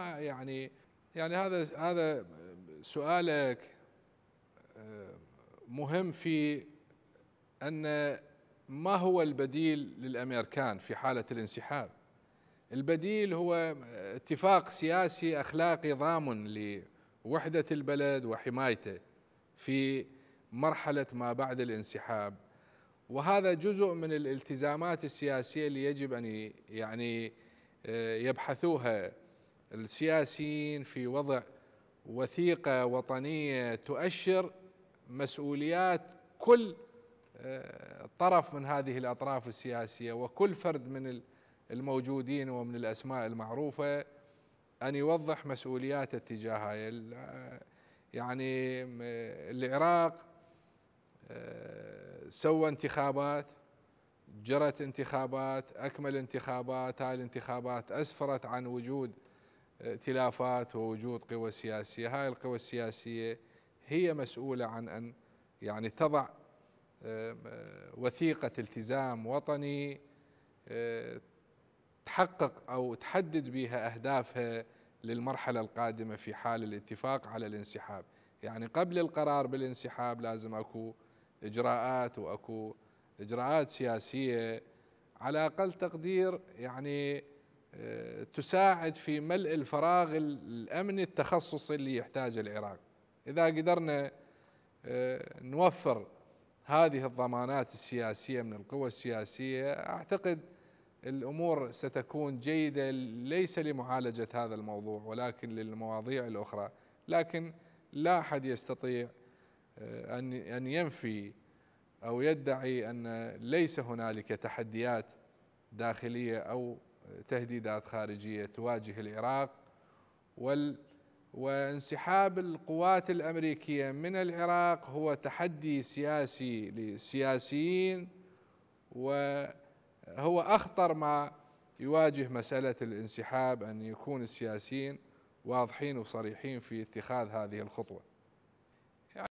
يعني يعني هذا هذا سؤالك آه، مهم في ان ما هو البديل للامريكان في حاله الانسحاب؟ البديل هو اتفاق سياسي اخلاقي ضامن لوحده البلد وحمايته في مرحله ما بعد الانسحاب وهذا جزء من الالتزامات السياسيه اللي يجب ان يعني آه، يبحثوها السياسيين في وضع وثيقه وطنيه تؤشر مسؤوليات كل آه، طرف من هذه الاطراف السياسيه وكل فرد من الموجودين ومن الاسماء المعروفه ان يوضح مسؤولياته اتجاهها آه، يعني العراق آه، سوى انتخابات جرت انتخابات اكمل انتخابات هاي الانتخابات اسفرت عن وجود ائتلافات ووجود قوى سياسية هاي القوى السياسية هي مسؤولة عن أن يعني تضع آه، وثيقة التزام وطني آه، تحقق أو تحدد بها أهدافها للمرحلة القادمة في حال الاتفاق على الانسحاب يعني قبل القرار بالانسحاب لازم أكو إجراءات وأكو إجراءات سياسية على أقل تقدير يعني آه، تساعد في ملء الفراغ الامني التخصصي اللي يحتاجه العراق. اذا قدرنا آه، نوفر هذه الضمانات السياسيه من القوى السياسيه اعتقد الامور ستكون جيده ليس لمعالجه هذا الموضوع ولكن للمواضيع الاخرى، لكن لا احد يستطيع آه، ان ان ينفي او يدعي ان ليس هنالك تحديات داخليه او تهديدات خارجية تواجه العراق وال وانسحاب القوات الأمريكية من العراق هو تحدي سياسي للسياسيين وهو أخطر ما يواجه مسألة الانسحاب أن يكون السياسيين واضحين وصريحين في اتخاذ هذه الخطوة